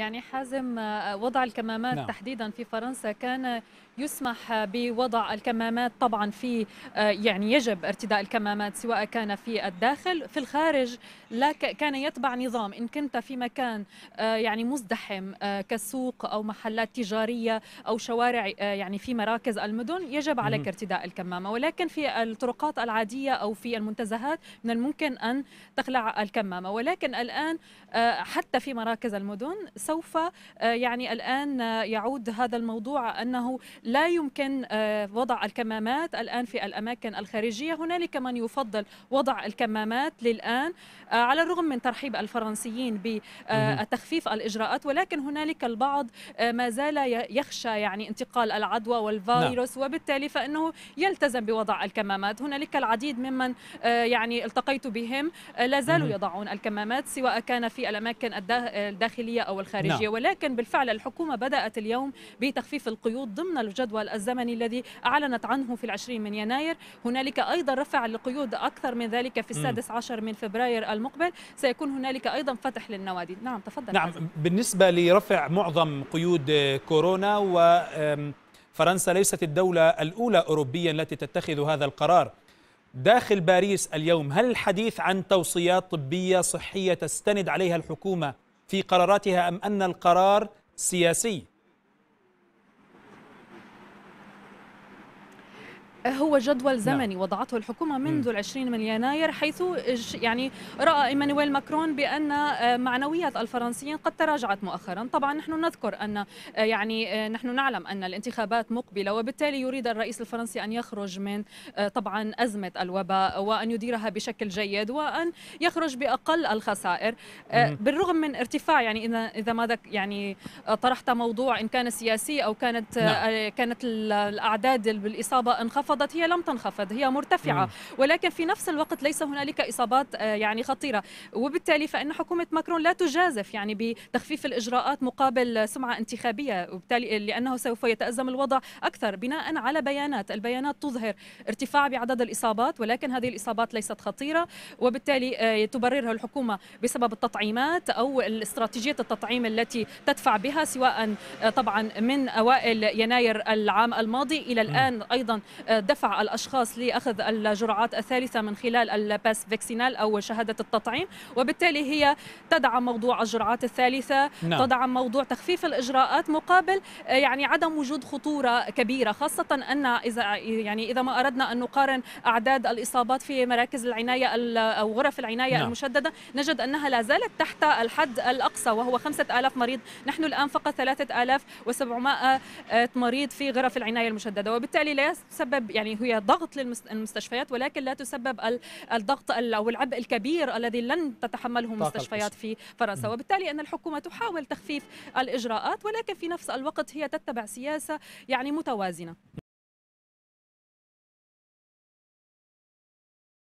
يعني حازم آه، وضع الكمامات نعم. تحديدا في فرنسا كان يسمح بوضع الكمامات طبعا في آه، يعني يجب ارتداء الكمامات سواء كان في الداخل في الخارج لا كان يتبع نظام إن كنت في مكان آه، يعني مزدحم آه، كسوق أو محلات تجارية أو شوارع يعني في مراكز المدن يجب عليك ارتداء الكمامة ولكن في الطرقات العادية أو في المنتزهات من الممكن أن تخلع الكمامة ولكن الآن حتى في مراكز المدن سوف يعني الآن يعود هذا الموضوع أنه لا يمكن آه، وضع الكمامات الآن في الأماكن الخارجية هنالك من يفضل وضع الكمامات للآن آه، على الرغم من ترحيب الفرنسيين بتخفيف آه، الإجراءات ولكن هنالك البعض ما زال يخشى يعني انتقال العدوى والفيروس نعم. وبالتالي فإنه يلتزم بوضع الكمامات هنالك العديد ممن يعني التقيت بهم لا زالوا يضعون الكمامات سواء كان في الأماكن الداخلية أو الخارجية نعم. ولكن بالفعل الحكومة بدأت اليوم بتخفيف القيود ضمن الجدول الزمني الذي أعلنت عنه في العشرين من يناير هنالك أيضا رفع للقيود أكثر من ذلك في السادس عشر من فبراير المقبل سيكون هنالك أيضا فتح للنوادي نعم تفضل نعم بالنسبة لرفع معظم قيود كورونا و فرنسا ليست الدولة الأولى أوروبيا التي تتخذ هذا القرار داخل باريس اليوم هل الحديث عن توصيات طبية صحية تستند عليها الحكومة في قراراتها أم أن القرار سياسي؟ هو جدول نعم. زمني نعم. وضعته الحكومة منذ العشرين من يناير حيث يعني رأى إيمانويل ماكرون بأن آه، معنويات الفرنسيين قد تراجعت مؤخرا طبعا نحن نذكر أن آه، يعني آه، نحن نعلم أن الانتخابات مقبلة وبالتالي يريد الرئيس الفرنسي أن يخرج من طبعا أزمة الوباء وأن يديرها بشكل جيد وأن يخرج بأقل الخسائر بالرغم من ارتفاع يعني إذا إذا ماذا يعني طرحت موضوع إن كان سياسي أو كانت نعم. كانت الأعداد بالإصابة انخفضت انخفضت هي لم تنخفض هي مرتفعة ولكن في نفس الوقت ليس هنالك إصابات آه، يعني خطيرة وبالتالي فإن حكومة ماكرون لا تجازف يعني بتخفيف الإجراءات مقابل سمعة انتخابية وبالتالي آه، لأنه سوف يتأزم الوضع أكثر بناء على بيانات البيانات تظهر ارتفاع بعدد الإصابات ولكن هذه الإصابات ليست خطيرة وبالتالي آه، تبررها الحكومة بسبب التطعيمات أو استراتيجية التطعيم التي تدفع بها سواء طبعا من أوائل يناير العام الماضي إلى الآن أيضا دفع الأشخاص لأخذ الجرعات الثالثة من خلال الباس فيكسينال أو شهادة التطعيم وبالتالي هي تدعم موضوع الجرعات الثالثة نعم. تدعم موضوع تخفيف الإجراءات مقابل آه، يعني عدم وجود خطورة كبيرة خاصة أن إذا يعني إذا ما أردنا أن نقارن أعداد الإصابات في مراكز العناية أو غرف العناية نعم. المشددة نجد أنها لا زالت تحت الحد الأقصى وهو 5000 مريض نحن الآن فقط 3700 آه، مريض في غرف العناية المشددة وبالتالي لا يسبب يعني هي ضغط للمستشفيات ولكن لا تسبب الضغط او العبء الكبير الذي لن تتحمله مستشفيات في فرنسا وبالتالي ان الحكومه تحاول تخفيف الاجراءات ولكن في نفس الوقت هي تتبع سياسه يعني متوازنه